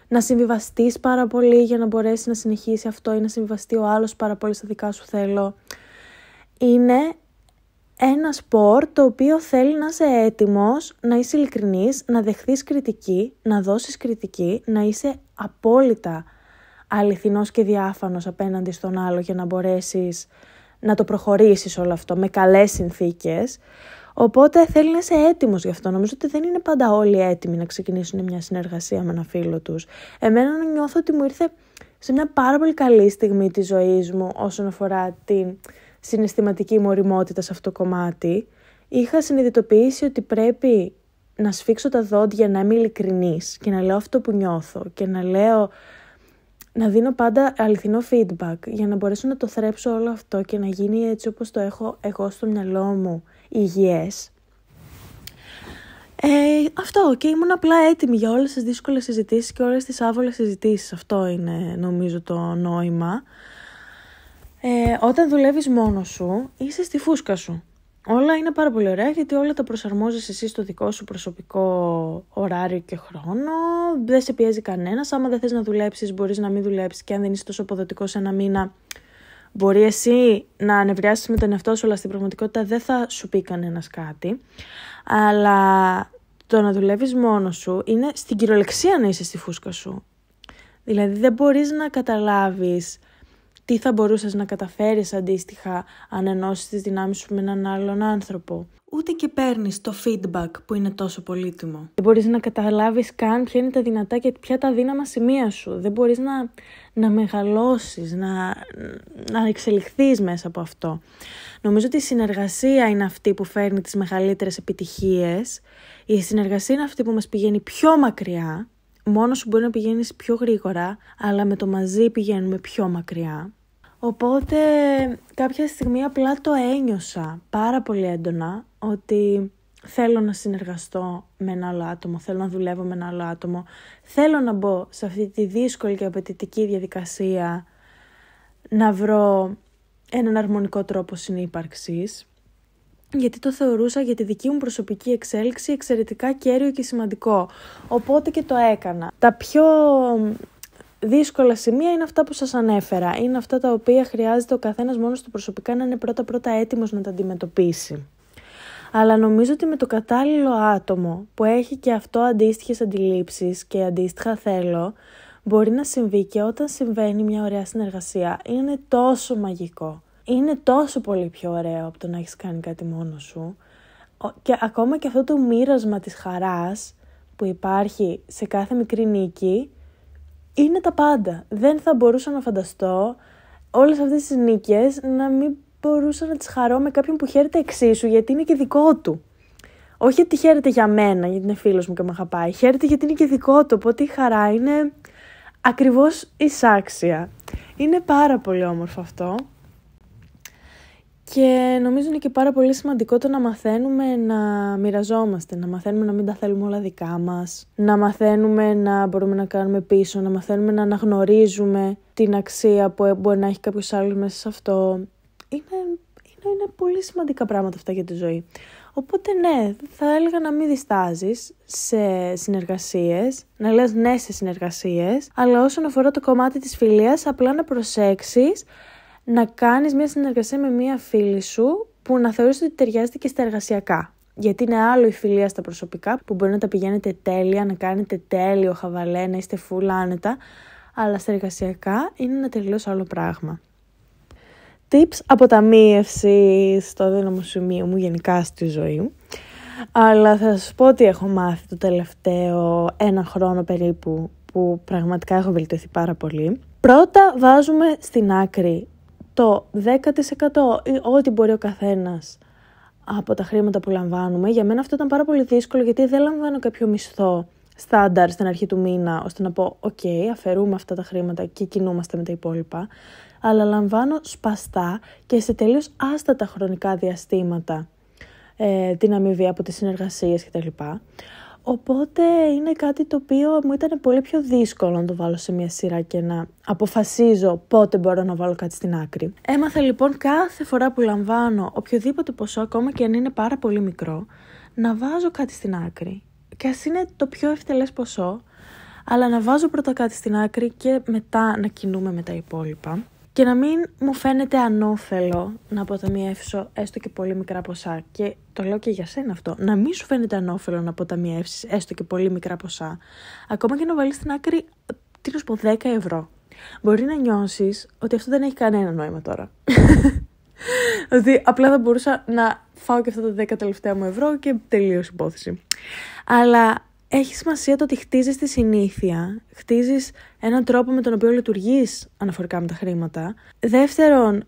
να συμβιβαστείς πάρα πολύ για να μπορέσει να συνεχίσει αυτό ή να συμβιβαστεί ο άλλος πάρα πολύ στα δικά σου θέλω είναι ένα σπορ το οποίο θέλει να είσαι έτοιμος, να είσαι ειλικρινής, να δεχθείς κριτική, να δώσεις κριτική, να είσαι απόλυτα αληθινός και διάφανος απέναντι στον άλλο για να μπορέσεις να το προχωρήσεις όλο αυτό με καλές συνθήκες. Οπότε θέλει να είσαι έτοιμος γι' αυτό. Νομίζω ότι δεν είναι πάντα όλοι έτοιμοι να ξεκινήσουν μια συνεργασία με ένα φίλο τους. Εμένα νιώθω ότι μου ήρθε σε μια πάρα πολύ καλή στιγμή της ζωής μου όσον αφορά την συναισθηματική μου σε αυτό το κομμάτι, είχα συνειδητοποιήσει ότι πρέπει να σφίξω τα δόντια, να είμαι ειλικρινής και να λέω αυτό που νιώθω και να λέω να δίνω πάντα αληθινό feedback για να μπορέσω να το θρέψω όλο αυτό και να γίνει έτσι όπως το έχω εγώ στο μυαλό μου υγιές. Ε, αυτό και ήμουν απλά έτοιμη για όλες τις δύσκολες συζητήσεις και όλες τις άβολες συζητήσεις. Αυτό είναι νομίζω το νόημα. Ε, όταν δουλεύεις μόνος σου, είσαι στη φούσκα σου. Όλα είναι πάρα πολύ ωραία γιατί όλα τα προσαρμόζεις εσύ στο δικό σου προσωπικό ωράριο και χρόνο. Δεν σε πιέζει κανένας. Άμα δεν θες να δουλέψεις μπορείς να μην δουλέψεις και αν δεν είσαι τόσο αποδοτικός σε ένα μήνα μπορεί εσύ να ανεβριάσεις με τον εαυτό σου αλλά στην πραγματικότητα δεν θα σου πει κανένας κάτι. Αλλά το να δουλεύεις μόνος σου είναι στην κυριολεξία να είσαι στη φούσκα σου. Δηλαδή δεν μπορείς να καταλάβεις τι θα μπορούσες να καταφέρεις αντίστοιχα αν ενώσεις τις δυνάμεις σου με έναν άλλον άνθρωπο. Ούτε και παίρνεις το feedback που είναι τόσο πολύτιμο. Δεν μπορείς να καταλάβεις καν ποια είναι τα δυνατά και ποια τα δύναμα σημεία σου. Δεν μπορείς να, να μεγαλώσεις, να, να εξελιχθείς μέσα από αυτό. Νομίζω ότι η συνεργασία είναι αυτή που φέρνει τις μεγαλύτερες επιτυχίες. Η συνεργασία είναι αυτή που μας πηγαίνει πιο μακριά μόνος σου μπορεί να πηγαίνεις πιο γρήγορα, αλλά με το μαζί πηγαίνουμε πιο μακριά. Οπότε κάποια στιγμή απλά το ένιωσα πάρα πολύ έντονα ότι θέλω να συνεργαστώ με ένα άλλο άτομο, θέλω να δουλεύω με ένα άλλο άτομο, θέλω να μπω σε αυτή τη δύσκολη και απαιτητική διαδικασία να βρω έναν αρμονικό τρόπο συνύπαρξης γιατί το θεωρούσα για τη δική μου προσωπική εξέλιξη εξαιρετικά κέριο και σημαντικό. Οπότε και το έκανα. Τα πιο δύσκολα σημεία είναι αυτά που σας ανέφερα. Είναι αυτά τα οποία χρειάζεται ο καθένας μόνος του προσωπικά να είναι πρώτα-πρώτα έτοιμος να τα αντιμετωπίσει. Αλλά νομίζω ότι με το κατάλληλο άτομο που έχει και αυτό αντίστοιχες αντιλήψεις και αντίστοιχα θέλω, μπορεί να συμβεί και όταν συμβαίνει μια ωραία συνεργασία. Είναι τόσο μαγικό είναι τόσο πολύ πιο ωραίο από το να έχεις κάνει κάτι μόνος σου και ακόμα και αυτό το μοίρασμα της χαράς που υπάρχει σε κάθε μικρή νίκη είναι τα πάντα. Δεν θα μπορούσα να φανταστώ όλες αυτές τις νίκες να μην μπορούσα να τις χαρώ με κάποιον που χαίρεται εξίσου γιατί είναι και δικό του. Όχι ότι χαίρεται για μένα, γιατί είναι φίλος μου και με αγαπάει. Χαίρεται γιατί είναι και δικό του, οπότε η χαρά είναι ακριβώς εισάξια. Είναι πάρα πολύ όμορφο αυτό. Και νομίζω είναι και πάρα πολύ σημαντικό το να μαθαίνουμε να μοιραζόμαστε, να μαθαίνουμε να μην τα θέλουμε όλα δικά μας, να μαθαίνουμε να μπορούμε να κάνουμε πίσω, να μαθαίνουμε να αναγνωρίζουμε την αξία που ε, μπορεί να έχει κάποιος άλλος μέσα σε αυτό. Είναι, είναι, είναι πολύ σημαντικά πράγματα αυτά για τη ζωή. Οπότε ναι, θα έλεγα να μην διστάζεις σε συνεργασίες, να λες ναι σε συνεργασίες, αλλά όσον αφορά το κομμάτι της φιλίας, απλά να προσέξεις να κάνεις μια συνεργασία με μια φίλη σου που να θεωρείς ότι ταιριάζεται και στα εργασιακά. Γιατί είναι άλλο η φιλία στα προσωπικά που μπορεί να τα πηγαίνετε τέλεια, να κάνετε τέλειο χαβαλέ, να είστε φουλ άνετα, αλλά στα εργασιακά είναι ένα τελείως άλλο πράγμα. Tips αποταμίευση στο δύναμο σημείο μου γενικά στη ζωή μου. Αλλά θα σας πω ότι έχω μάθει το τελευταίο ένα χρόνο περίπου που πραγματικά έχω βελτιωθεί πάρα πολύ. Πρώτα βάζουμε στην άκρη το 10% ή ό,τι μπορεί ο καθένας από τα χρήματα που λαμβάνουμε. Για μένα αυτό ήταν πάρα πολύ δύσκολο γιατί δεν λαμβάνω κάποιο μισθό στάνταρ στην αρχή του μήνα ώστε να πω «ΟΚ, okay, αφαιρούμε αυτά τα χρήματα και κινούμαστε με τα υπόλοιπα». Αλλά λαμβάνω σπαστά και σε τελείως άστατα χρονικά διαστήματα ε, την αμοιβή από τις συνεργασίες κτλ. Οπότε είναι κάτι το οποίο μου ήταν πολύ πιο δύσκολο να το βάλω σε μια σειρά και να αποφασίζω πότε μπορώ να βάλω κάτι στην άκρη. Έμαθα λοιπόν κάθε φορά που λαμβάνω οποιοδήποτε ποσό, ακόμα και αν είναι πάρα πολύ μικρό, να βάζω κάτι στην άκρη. Και ας είναι το πιο ευτελές ποσό, αλλά να βάζω πρώτα κάτι στην άκρη και μετά να κινούμε με τα υπόλοιπα και να μην μου φαίνεται ανώφελο να αποταμιεύσω έστω και πολύ μικρά ποσά. Και το λέω και για σένα αυτό. Να μην σου φαίνεται ανώφελο να αποταμιεύσει έστω και πολύ μικρά ποσά. Ακόμα και να βάλεις στην άκρη, τι να σου πω, 10 ευρώ. Μπορεί να νιώσεις ότι αυτό δεν έχει κανένα νόημα τώρα. Ότι απλά θα μπορούσα να φάω και αυτά τα 10 τελευταία μου ευρώ και τελείως υπόθεση. Αλλά έχει σημασία το ότι χτίζεις τη συνήθεια, Χτίζεις έναν τρόπο με τον οποίο λειτουργείς αναφορικά με τα χρήματα. Δεύτερον,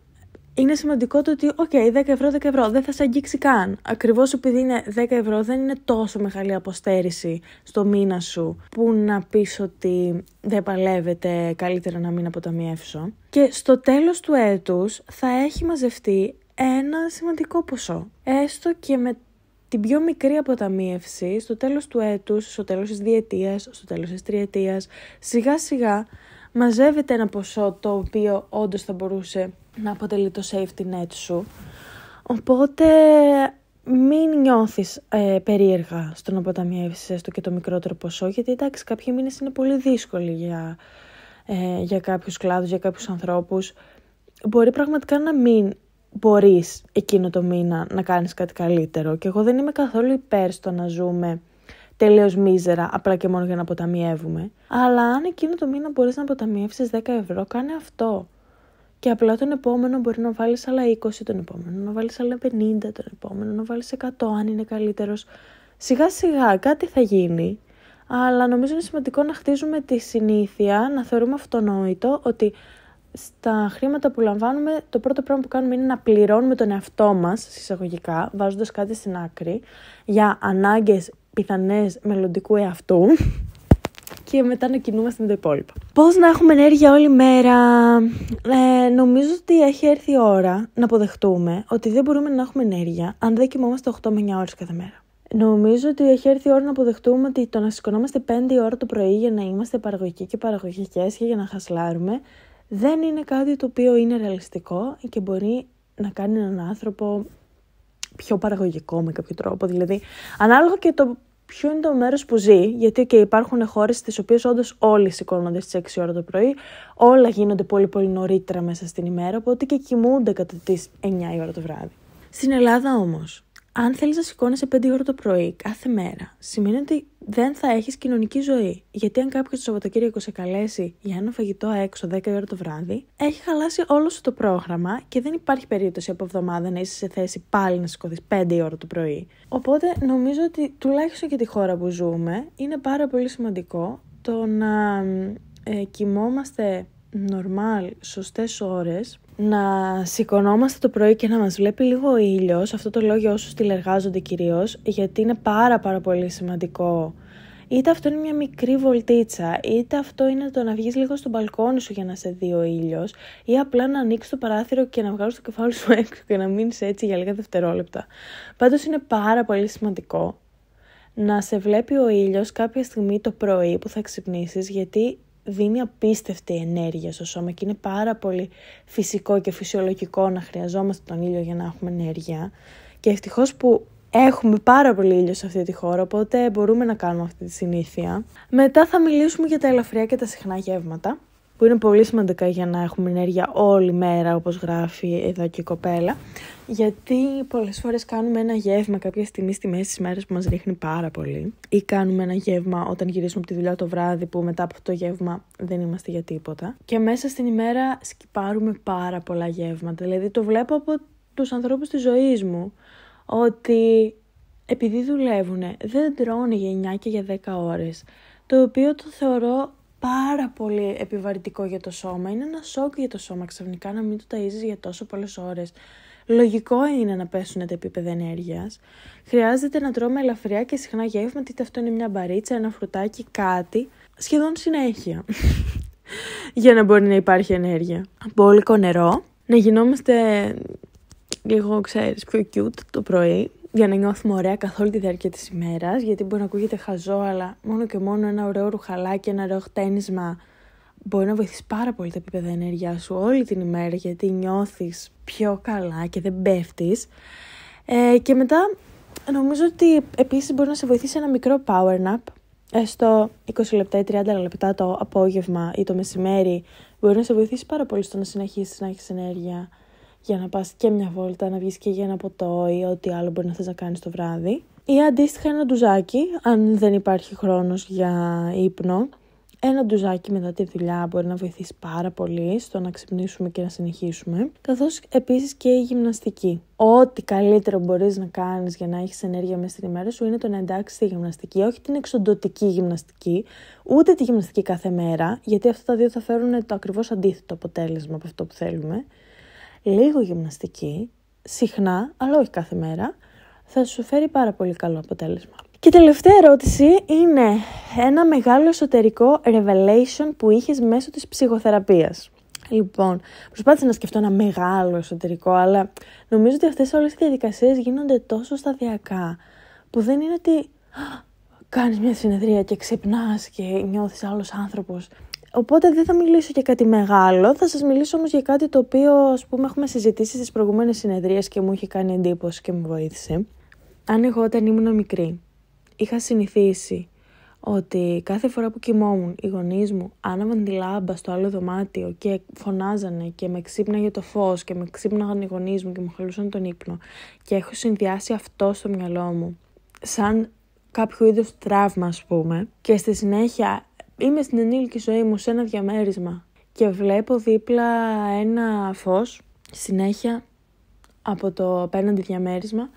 είναι σημαντικό το ότι, οκ, 10 ευρώ, 10 ευρώ, δεν θα σε αγγίξει καν. Ακριβώς επειδή είναι 10 ευρώ, δεν είναι τόσο μεγάλη αποστέρηση στο μήνα σου που να πεις ότι δεν παλεύεται καλύτερα να μην αποταμιεύσω. Και στο τέλος του έτους θα έχει μαζευτεί ένα σημαντικό ποσό. Έστω και με την πιο μικρή αποταμίευση στο τέλος του έτους, στο τέλος της διετίας, στο τέλος της τριετίας, σιγά σιγά μαζεύεται ένα ποσό το οποίο όντως θα μπορούσε να αποτελεί το safety net σου. Οπότε μην νιώθεις ε, περίεργα στο να αποταμιεύσεις έστω και το μικρότερο ποσό, γιατί εντάξει κάποιοι μήνες είναι πολύ δύσκολοι για, ε, για κάποιους κλάδους, για κάποιους ανθρώπους. Μπορεί πραγματικά να μην Μπορείς εκείνο το μήνα να κάνεις κάτι καλύτερο. Και εγώ δεν είμαι καθόλου υπέρ στο να ζούμε τελείως μίζερα, απλά και μόνο για να αποταμιεύουμε. Αλλά αν εκείνο το μήνα μπορείς να αποταμιεύσεις 10 ευρώ, κάνε αυτό. Και απλά τον επόμενο μπορεί να βάλεις άλλα 20, τον επόμενο να βάλεις άλλα 50, τον επόμενο να βάλεις 100, αν είναι καλύτερος. Σιγά σιγά κάτι θα γίνει. Αλλά νομίζω είναι σημαντικό να χτίζουμε τη συνήθεια, να θεωρούμε αυτονόητο ότι στα χρήματα που λαμβάνουμε, το πρώτο πράγμα που κάνουμε είναι να πληρώνουμε τον εαυτό μας συσσαγωγικά, βάζοντας κάτι στην άκρη, για ανάγκες πιθανές, μελλοντικού εαυτού και μετά να κινούμαστε με τα υπόλοιπα. Πώς να έχουμε ενέργεια όλη μέρα. Ε, νομίζω ότι έχει έρθει η ώρα να αποδεχτούμε ότι δεν μπορούμε να έχουμε ενέργεια αν δεν κοιμόμαστε 8 με 9 ώρες κάθε μέρα. Νομίζω ότι έχει έρθει η ώρα να αποδεχτούμε ότι το να σηκωνόμαστε 5 ώρα το πρωί για να είμαστε παραγωγικοί και παραγωγικές και για να χασλάρουμε δεν είναι κάτι το οποίο είναι ρεαλιστικό και μπορεί να κάνει έναν άνθρωπο πιο παραγωγικό με κάποιο τρόπο. Δηλαδή, ανάλογα και το ποιο είναι το μέρος που ζει, γιατί και υπάρχουν χώρες στις οποίες όντως όλοι σηκώνονται στις 6 ώρα το πρωί, όλα γίνονται πολύ πολύ νωρίτερα μέσα στην ημέρα, οπότε και κοιμούνται κατά τις 9 η ώρα το βράδυ. Στην Ελλάδα όμως, αν θέλεις να σηκώνεσαι 5 ώρα το πρωί κάθε μέρα, σημαίνει ότι δεν θα έχεις κοινωνική ζωή. Γιατί αν κάποιος το Σαββατοκύριακο σε καλέσει για ένα φαγητό έξω 10 ώρα το βράδυ, έχει χαλάσει όλο σου το πρόγραμμα και δεν υπάρχει περίπτωση από εβδομάδα να είσαι σε θέση πάλι να σηκωθείς 5 ώρα το πρωί. Οπότε νομίζω ότι τουλάχιστον για τη χώρα που ζούμε είναι πάρα πολύ σημαντικό το να ε, κοιμόμαστε normal, σωστές ώρες να σηκωνόμαστε το πρωί και να μας βλέπει λίγο ο ήλιος, αυτό το λέω για όσους τηλεργάζονται κυρίως, γιατί είναι πάρα πάρα πολύ σημαντικό. Είτε αυτό είναι μια μικρή βολτίτσα, είτε αυτό είναι το να βγεις λίγο στο μπαλκόνι σου για να σε δει ο ήλιος, ή απλά να ανοίξεις το παράθυρο και να βγάλεις το κεφάλι σου έξω και να μείνεις έτσι για λίγα δευτερόλεπτα. Πάντως είναι πάρα πολύ σημαντικό να σε βλέπει ο ήλιος κάποια στιγμή το πρωί που θα ξυπνήσεις, γιατί δίνει απίστευτη ενέργεια στο σώμα και είναι πάρα πολύ φυσικό και φυσιολογικό να χρειαζόμαστε τον ήλιο για να έχουμε ενέργεια. Και ευτυχώς που έχουμε πάρα πολύ ήλιο σε αυτή τη χώρα, οπότε μπορούμε να κάνουμε αυτή τη συνήθεια. Μετά θα μιλήσουμε για τα ελαφριά και τα συχνά γεύματα που είναι πολύ σημαντικά για να έχουμε ενέργεια όλη μέρα, όπως γράφει εδώ και η κοπέλα, γιατί πολλές φορές κάνουμε ένα γεύμα κάποια στιγμή στη μέση της μέρας που μας ρίχνει πάρα πολύ ή κάνουμε ένα γεύμα όταν γυρίσουμε από τη δουλειά το βράδυ που μετά από το γεύμα δεν είμαστε για τίποτα και μέσα στην ημέρα σκυπάρουμε πάρα πολλά γεύματα, δηλαδή το βλέπω από τους ανθρώπους της ζωής μου ότι επειδή δουλεύουν δεν τρώνε για 9 και για 10 ώρες το οποίο το θεωρώ πάρα πολύ επιβαρυτικό για το σώμα. Είναι ένα σοκ για το σώμα ξαφνικά να μην το ταΐζεις για τόσο πολλές ώρες. Λογικό είναι να πέσουν τα επίπεδα ενέργειας. Χρειάζεται να τρώμε ελαφριά και συχνά γεύμα είτε αυτό είναι μια μπαρίτσα, ένα φρουτάκι, κάτι. Σχεδόν συνέχεια. για να μπορεί να υπάρχει ενέργεια. Μπόλικο νερό. Να γινόμαστε λίγο, ξέρεις, πιο cute το πρωί για να νιώθουμε ωραία καθ' όλη τη διάρκεια της ημέρας, γιατί μπορεί να ακούγεται χαζό, αλλά μόνο και μόνο ένα ωραίο ρουχαλάκι, ένα ωραίο χτένισμα μπορεί να βοηθήσει πάρα πολύ τα επίπεδα ενέργειάς σου όλη την ημέρα, γιατί νιώθεις πιο καλά και δεν πέφτεις. Ε, και μετά νομίζω ότι επίσης μπορεί να σε βοηθήσει ένα μικρό power nap, έστω ε, 20 λεπτά ή 30 λεπτά το απόγευμα ή το μεσημέρι, μπορεί να σε βοηθήσει πάρα πολύ στο να συνεχίσεις να έχεις ενέργεια για να πας και μια βόλτα, να βγεις και για ένα ποτό ή ό,τι άλλο μπορεί να θες να κάνεις το βράδυ. Ή αντίστοιχα ένα ντουζάκι, αν δεν υπάρχει χρόνος για ύπνο. Ένα ντουζάκι μετά τη δουλειά μπορεί να βοηθήσει πάρα πολύ στο να ξυπνήσουμε και να συνεχίσουμε. Καθώς επίσης και η γυμναστική. Ό,τι καλύτερο μπορείς να κάνεις για να έχεις ενέργεια μέσα στην ημέρα σου είναι το να εντάξεις τη γυμναστική. Όχι την εξοντοτική γυμναστική, ούτε τη γυμναστική κάθε μέρα, γιατί αυτά τα δύο θα φέρουν το ακριβώς αντίθετο αποτέλεσμα από αυτό που θέλουμε λίγο γυμναστική, συχνά, αλλά όχι κάθε μέρα, θα σου φέρει πάρα πολύ καλό αποτέλεσμα. Και τελευταία ερώτηση είναι ένα μεγάλο εσωτερικό revelation που είχες μέσω της ψυχοθεραπείας. Λοιπόν, προσπάθησα να σκεφτώ ένα μεγάλο εσωτερικό, αλλά νομίζω ότι αυτές όλες οι διαδικασίες γίνονται τόσο σταδιακά, που δεν είναι ότι κάνεις μια συνεδρία και ξυπνάς και νιώθεις άλλος άνθρωπος. Οπότε δεν θα μιλήσω για κάτι μεγάλο, θα σας μιλήσω όμως για κάτι το οποίο ας πούμε έχουμε συζητήσει στις προηγούμενες συνεδρίες και μου είχε κάνει εντύπωση και μου βοήθησε. Αν εγώ όταν ήμουν μικρή είχα συνηθίσει ότι κάθε φορά που κοιμόμουν οι γονείς μου άναβαν τη λάμπα στο άλλο δωμάτιο και φωνάζανε και με ξύπναγε το φως και με ξύπναγαν οι γονείς μου και μου χαλούσαν τον ύπνο και έχω συνδυάσει αυτό στο μυαλό μου σαν κάποιο είδος τραύμα ας πούμε και στη συνέχεια είμαι στην ενήλικη ζωή μου σε ένα διαμέρισμα και βλέπω δίπλα ένα φως συνέχεια από το απέναντι διαμέρισμα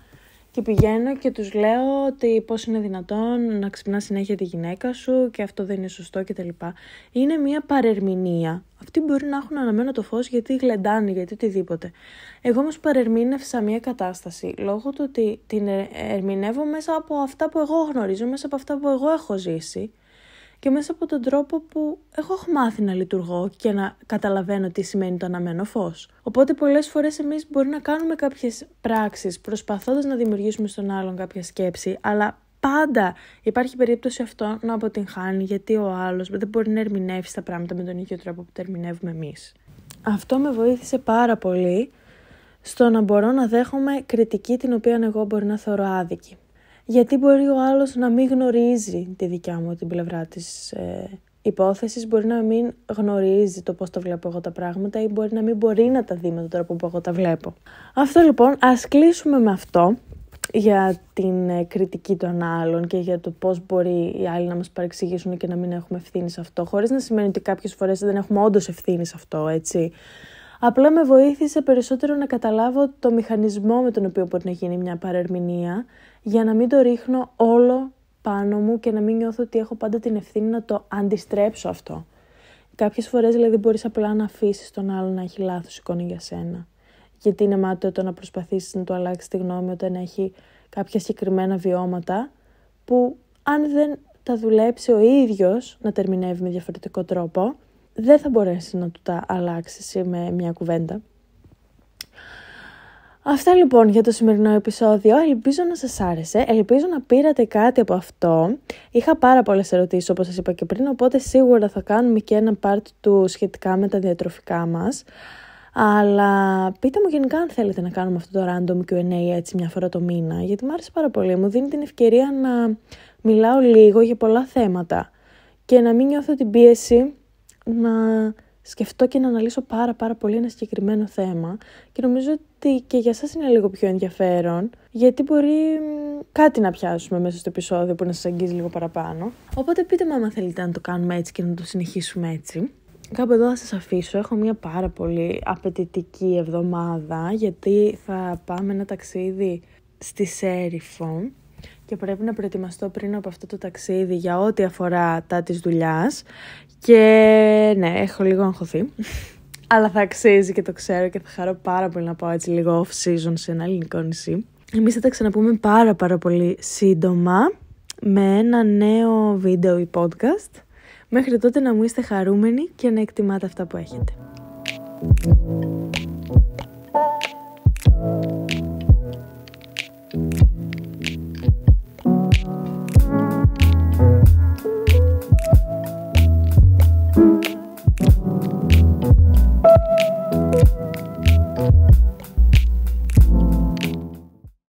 και πηγαίνω και τους λέω ότι πώς είναι δυνατόν να ξυπνάς συνέχεια τη γυναίκα σου και αυτό δεν είναι σωστό κτλ. Είναι μια παρερμηνία. Αυτοί μπορεί να έχουν αναμένο το φως γιατί γλεντάνε, γιατί οτιδήποτε. Εγώ όμως παρερμήνευσα μια κατάσταση λόγω του ότι την ε, ερμηνεύω μέσα από αυτά που εγώ γνωρίζω, μέσα από αυτά που εγώ έχω ζήσει και μέσα από τον τρόπο που έχω μάθει να λειτουργώ και να καταλαβαίνω τι σημαίνει το αναμένο φως. Οπότε πολλές φορές εμείς μπορεί να κάνουμε κάποιες πράξεις προσπαθώντας να δημιουργήσουμε στον άλλον κάποια σκέψη, αλλά πάντα υπάρχει περίπτωση αυτό να αποτυγχάνει γιατί ο άλλος δεν μπορεί να ερμηνεύσει τα πράγματα με τον ίδιο τρόπο που τα ερμηνεύουμε εμείς. Αυτό με βοήθησε πάρα πολύ στο να μπορώ να δέχομαι κριτική την οποία εγώ μπορεί να θεωρώ άδικη γιατί μπορεί ο άλλος να μην γνωρίζει τη δικιά μου την πλευρά της ε, υπόθεσης, μπορεί να μην γνωρίζει το πώς τα βλέπω εγώ τα πράγματα ή μπορεί να μην μπορεί να τα δει με τον τρόπο που εγώ τα βλέπω. Αυτό λοιπόν, ας κλείσουμε με αυτό για την ε, κριτική των άλλων και για το πώς μπορεί οι άλλοι να μας παρεξηγήσουν και να μην έχουμε ευθύνη σε αυτό, χωρίς να σημαίνει ότι κάποιες φορές δεν έχουμε όντως ευθύνη σε αυτό, έτσι. Απλά με βοήθησε περισσότερο να καταλάβω το μηχανισμό με τον οποίο μπορεί να γίνει μια παρερμηνία για να μην το ρίχνω όλο πάνω μου και να μην νιώθω ότι έχω πάντα την ευθύνη να το αντιστρέψω αυτό. Κάποιες φορές δηλαδή μπορείς απλά να αφήσεις τον άλλον να έχει λάθος εικόνα για σένα. Γιατί είναι μάταιο το να προσπαθήσεις να του αλλάξεις τη γνώμη όταν έχει κάποια συγκεκριμένα βιώματα που αν δεν τα δουλέψει ο ίδιος να τερμινεύει με διαφορετικό τρόπο, δεν θα μπορέσεις να του τα αλλάξεις με μια κουβέντα. Αυτά λοιπόν για το σημερινό επεισόδιο. Ελπίζω να σας άρεσε, ελπίζω να πήρατε κάτι από αυτό. Είχα πάρα πολλές ερωτήσεις όπως σας είπα και πριν, οπότε σίγουρα θα κάνουμε και ένα part του σχετικά με τα διατροφικά μας. Αλλά πείτε μου γενικά αν θέλετε να κάνουμε αυτό το random Q&A έτσι μια φορά το μήνα, γιατί μου άρεσε πάρα πολύ. Μου δίνει την ευκαιρία να μιλάω λίγο για πολλά θέματα και να μην νιώθω την πίεση να σκεφτώ και να αναλύσω πάρα πάρα πολύ ένα συγκεκριμένο θέμα και νομίζω ότι και για σας είναι λίγο πιο ενδιαφέρον γιατί μπορεί κάτι να πιάσουμε μέσα στο επεισόδιο που να σας αγγίζει λίγο παραπάνω. Οπότε πείτε μου άμα θέλετε να το κάνουμε έτσι και να το συνεχίσουμε έτσι. Κάπου εδώ θα σας αφήσω, έχω μια πάρα πολύ απαιτητική εβδομάδα γιατί θα πάμε ένα ταξίδι στη Σέριφο και πρέπει να προετοιμαστώ πριν από αυτό το ταξίδι για ό,τι αφορά τα της δουλειάς και ναι, έχω λίγο αγχωθεί. Αλλά θα αξίζει και το ξέρω και θα χαρώ πάρα πολύ να πάω έτσι λίγο off-season σε ένα ελληνικό νησί. Εμείς θα τα ξαναπούμε πάρα πάρα πολύ σύντομα με ένα νέο βίντεο ή podcast. Μέχρι τότε να μου είστε χαρούμενοι και να εκτιμάτε αυτά που έχετε.